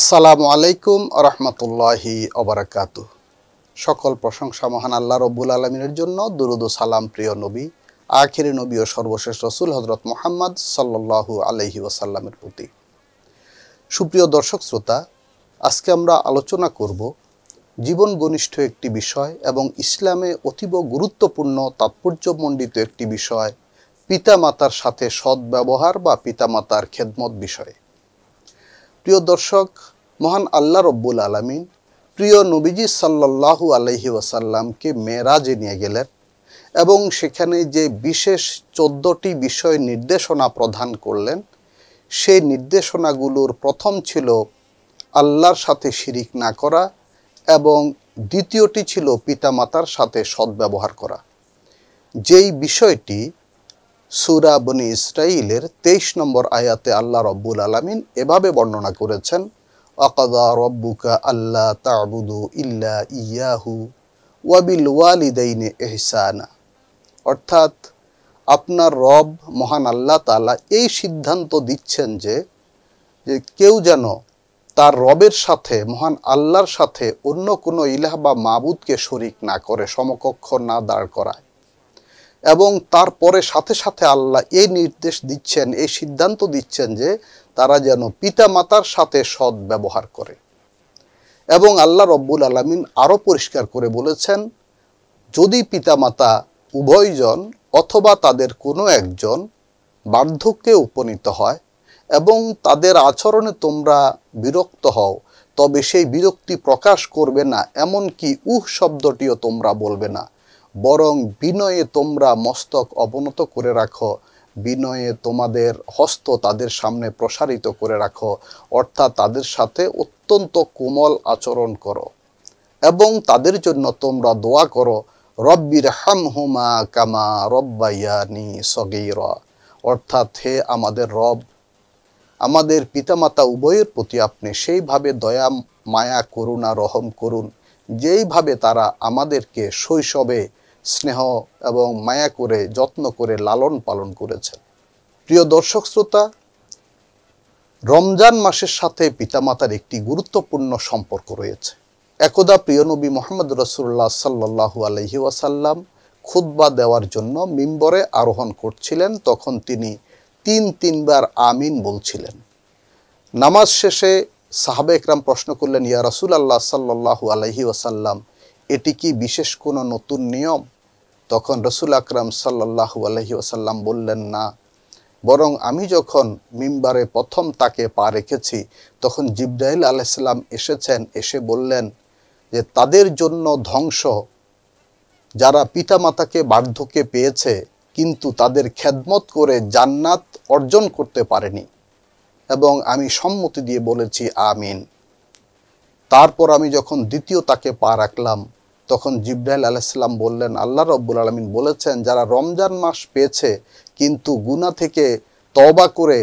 আসসালামু আলাইকুম রহমতুল্লাহি অবরাকাত সকল প্রশংসা মহান আল্লাহ রব্বুল আলমিনের জন্য দুরুদ সালাম প্রিয় নবী আখিরে নবী ও সর্বশেষ রসুল হজরত মোহাম্মদ সাল্লু আলহি ওসাল্লামের প্রতি সুপ্রিয় দর্শক শ্রোতা আজকে আমরা আলোচনা করব জীবন ঘনিষ্ঠ একটি বিষয় এবং ইসলামে অতীব গুরুত্বপূর্ণ তাৎপর্যমণ্ডিত একটি বিষয় পিতামাতার সাথে সদ্ব্যবহার বা পিতামাতার খেদমত বিষয়ে প্রিয় দর্শক মহান আল্লাহ রব্বুল আলমিন প্রিয় নবীজি সাল্লাহু আলহি ওয়াসাল্লামকে মেয়েরাজে নিয়ে গেলেন এবং সেখানে যে বিশেষ চোদ্দটি বিষয় নির্দেশনা প্রদান করলেন সেই নির্দেশনাগুলোর প্রথম ছিল আল্লাহর সাথে শিরিক না করা এবং দ্বিতীয়টি ছিল পিতামাতার সাথে সদ্ব্যবহার করা যেই বিষয়টি সুরা বনি ইসরাইলের তেইশ নম্বর আয়াতে আল্লাহ রব্বুল আলমিন এভাবে বর্ণনা করেছেন অকদা রব্বুকা আল্লাহ তাবুদু ইল্লা ইয়াহু ওয়াবিল ওয়ালিদাইনে এহসানা অর্থাৎ আপনার রব মহান আল্লাহ তালা এই সিদ্ধান্ত দিচ্ছেন যে যে কেউ যেন তার রবের সাথে মহান আল্লাহর সাথে অন্য কোনো ইলাহ বা মাবুদকে শরিক না করে সমকক্ষ না দাঁড় করায় এবং তারপরে সাথে সাথে আল্লাহ এই নির্দেশ দিচ্ছেন এই সিদ্ধান্ত দিচ্ছেন যে তারা যেন পিতা মাতার সাথে সৎ ব্যবহার করে এবং আল্লাহ রব্বুল আলমিন আরও পরিষ্কার করে বলেছেন যদি পিতামাতা উভয়জন অথবা তাদের কোনো একজন বার্ধক্যে উপনীত হয় এবং তাদের আচরণে তোমরা বিরক্ত হও তবে সেই বিরক্তি প্রকাশ করবে না এমন কি উহ শব্দটিও তোমরা বলবে না বরং বিনয়ে তোমরা মস্তক অবনত করে রাখো বিনয়ে তোমাদের হস্ত তাদের সামনে প্রসারিত করে রাখো অর্থাৎ তাদের সাথে অত্যন্ত কোমল আচরণ করো এবং তাদের জন্য তোমরা দোয়া করো রব্বির হাম হুমা কামা রব্বাইয়ানি সগির অর্থাৎ হে আমাদের রব আমাদের পিতামাতা উভয়ের প্রতি আপনি সেইভাবে দয়া মায়া করুণা রহম করুন যেইভাবে তারা আমাদেরকে শৈশবে স্নেহ এবং মায়া করে যত্ন করে লালন পালন করেছেন প্রিয় দর্শক শ্রোতা রমজান মাসের সাথে পিতামাতার একটি গুরুত্বপূর্ণ সম্পর্ক রয়েছে একদা প্রিয়নবী মোহাম্মদ রসুল্লাহ সাল্লাহু আলহি ওয়াসাল্লাম খুদ্া দেওয়ার জন্য মিম্বরে আরোহণ করছিলেন তখন তিনি তিন তিনবার আমিন বলছিলেন নামাজ শেষে সাহাবে একরাম প্রশ্ন করলেন ইয়া রসুল আল্লাহ সাল্লাহু আলহি ওয়াসাল্লাম এটি কি বিশেষ কোনো নতুন নিয়ম তখন রসুল আকরাম সাল্লাহু আলহি ওসাল্লাম বললেন না বরং আমি যখন মিম্বারে প্রথম তাকে পা রেখেছি তখন জিব্রাইল আলাইসাল্লাম এসেছেন এসে বললেন যে তাদের জন্য ধ্বংস যারা পিতামাতাকে বার্ধক্যে পেয়েছে কিন্তু তাদের খেদমত করে জান্নাত অর্জন করতে পারেনি এবং আমি সম্মতি দিয়ে বলেছি আমিন তারপর আমি যখন দ্বিতীয় তাকে পা রাখলাম তখন জিব্রাইল আলাইসাল্লাম বললেন আল্লাহ রব্বুল আলমিন বলেছেন যারা রমজান মাস পেয়েছে কিন্তু গুনা থেকে তবা করে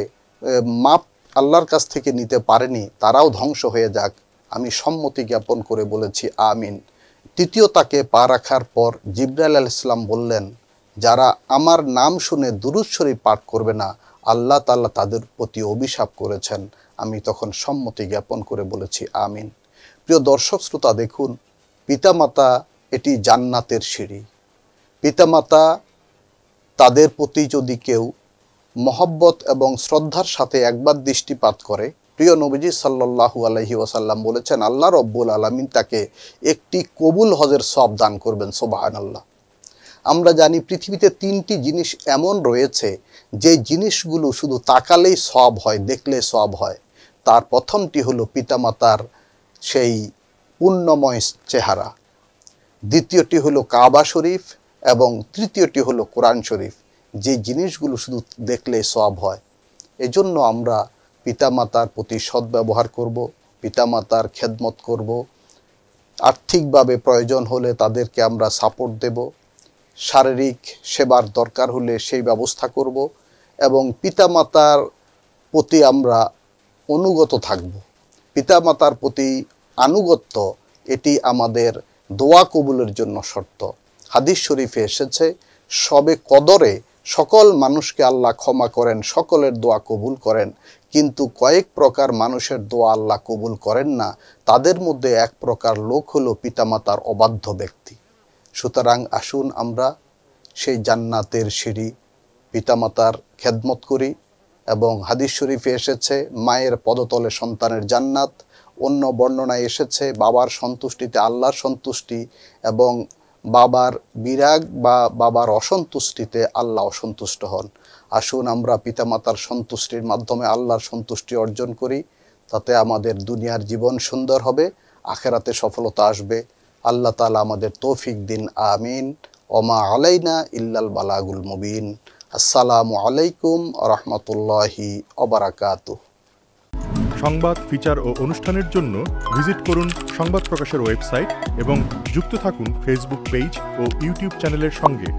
মাপ আল্লাহর কাছ থেকে নিতে পারেনি তারাও ধ্বংস হয়ে যাক আমি সম্মতি জ্ঞাপন করে বলেছি আমিন তৃতীয় তাকে পা রাখার পর জিব্রাইল আল ইসলাম বললেন যারা আমার নাম শুনে দুরুৎসরী পাঠ করবে না আল্লাহ তাল্লাহ তাদের প্রতি অভিশাপ করেছেন আমি তখন সম্মতি জ্ঞাপন করে বলেছি আমিন প্রিয় দর্শক শ্রোতা দেখুন পিতামাতা এটি জান্নাতের সিঁড়ি পিতামাতা তাদের প্রতি যদি কেউ মহব্বত এবং শ্রদ্ধার সাথে একবার দৃষ্টিপাত করে প্রিয় নবীজি সাল্লাহু আলহি ওয়াসাল্লাম বলেছেন আল্লাহ রব্বুল আলমিন তাকে একটি কবুল হজের সব দান করবেন সোবাহান আল্লাহ আমরা জানি পৃথিবীতে তিনটি জিনিস এমন রয়েছে যে জিনিসগুলো শুধু তাকালেই সব হয় দেখলে সব হয় তার প্রথমটি হলো পিতামাতার সেই পুণ্যময় চেহারা দ্বিতীয়টি হলো কাবা শরীফ এবং তৃতীয়টি হলো কোরআন শরীফ যে জিনিসগুলো শুধু দেখলে সব হয় এজন্য আমরা পিতামাতার প্রতি সদ্ব্যবহার করব পিতামাতার খেদমত করব আর্থিকভাবে প্রয়োজন হলে তাদেরকে আমরা সাপোর্ট দেব শারীরিক সেবার দরকার হলে সেই ব্যবস্থা করব এবং পিতামাতার প্রতি আমরা অনুগত থাকব পিতামাতার প্রতি আনুগত্য এটি আমাদের দোয়া কবুলের জন্য শর্ত হাদিস শরীফে এসেছে সবে কদরে সকল মানুষকে আল্লাহ ক্ষমা করেন সকলের দোয়া কবুল করেন কিন্তু কয়েক প্রকার মানুষের দোয়া আল্লাহ কবুল করেন না তাদের মধ্যে এক প্রকার লোক হল পিতামাতার অবাধ্য ব্যক্তি সুতরাং আসুন আমরা সেই জান্নাতের সিঁড়ি পিতামাতার খেদমত করি এবং হাদিস শরীফে এসেছে মায়ের পদতলে সন্তানের জান্নাত অন্য বর্ণনায় এসেছে বাবার সন্তুষ্টিতে আল্লাহর সন্তুষ্টি এবং বাবার বিরাগ বা বাবার অসন্তুষ্টিতে আল্লাহ অসন্তুষ্ট হন আসুন আমরা পিতামাতার সন্তুষ্টির মাধ্যমে আল্লাহর সন্তুষ্টি অর্জন করি তাতে আমাদের দুনিয়ার জীবন সুন্দর হবে আখেরাতে সফলতা আসবে আল্লাহ তালা আমাদের তৌফিক দিন আমিন ওমা আলাইনা ইল্লাল বালাগুল মুবিন আসসালামু আলাইকুম রহমতুল্লাহি অবরাকাতু সংবাদ ফিচার ও অনুষ্ঠানের জন্য ভিজিট করুন সংবাদ প্রকাশের ওয়েবসাইট এবং যুক্ত থাকুন ফেসবুক পেজ ও ইউটিউব চ্যানেলের সঙ্গে